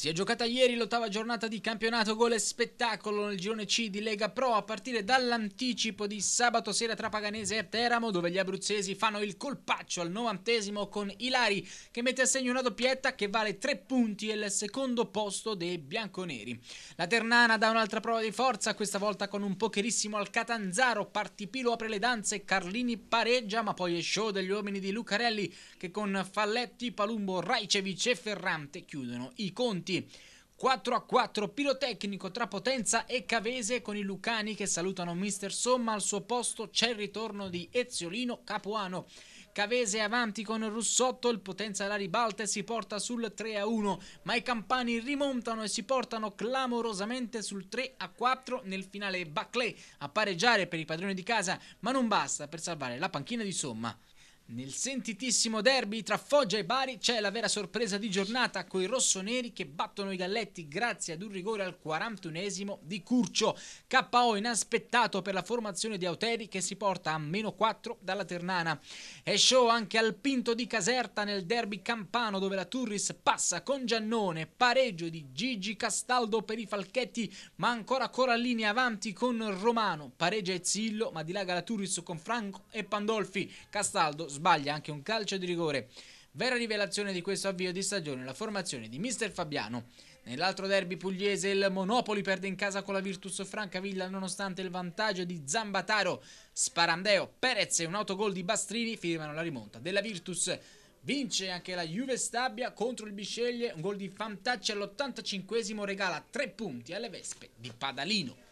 Si è giocata ieri l'ottava giornata di campionato gol e spettacolo nel girone C di Lega Pro a partire dall'anticipo di sabato sera tra Paganese e Teramo dove gli abruzzesi fanno il colpaccio al novantesimo con Ilari che mette a segno una doppietta che vale tre punti e il secondo posto dei bianconeri. La Ternana dà un'altra prova di forza questa volta con un pokerissimo al Catanzaro, Partipilo apre le danze, Carlini pareggia ma poi è show degli uomini di Lucarelli che con Falletti, Palumbo, Raicevic e Ferrante chiudono i conti minuti. 4 a 4 pirotecnico tra Potenza e Cavese con i Lucani che salutano Mister Somma al suo posto c'è il ritorno di Eziolino Capuano Cavese avanti con Russotto il Potenza alla ribalta e si porta sul 3 a 1 ma i Campani rimontano e si portano clamorosamente sul 3 a 4 nel finale Baclé a pareggiare per i padroni di casa ma non basta per salvare la panchina di Somma nel sentitissimo derby tra Foggia e Bari c'è la vera sorpresa di giornata con i rossoneri che battono i Galletti grazie ad un rigore al 41esimo di Curcio. KO inaspettato per la formazione di Auteri che si porta a meno 4 dalla Ternana. E show anche al Pinto di Caserta nel derby campano dove la Turris passa con Giannone, pareggio di Gigi Castaldo per i Falchetti ma ancora Corallini avanti con Romano, pareggia Zillo ma dilaga la Turris con Franco e Pandolfi. Castaldo sbaglia sbaglia anche un calcio di rigore. Vera rivelazione di questo avvio di stagione la formazione di Mister Fabiano. Nell'altro derby pugliese il Monopoli perde in casa con la Virtus Francavilla nonostante il vantaggio di Zambataro. Sparandeo, Perez e un autogol di Bastrini firmano la rimonta della Virtus. Vince anche la Juve Stabia contro il Bisceglie, un gol di Fantacci all'85 esimo regala tre punti alle Vespe di Padalino.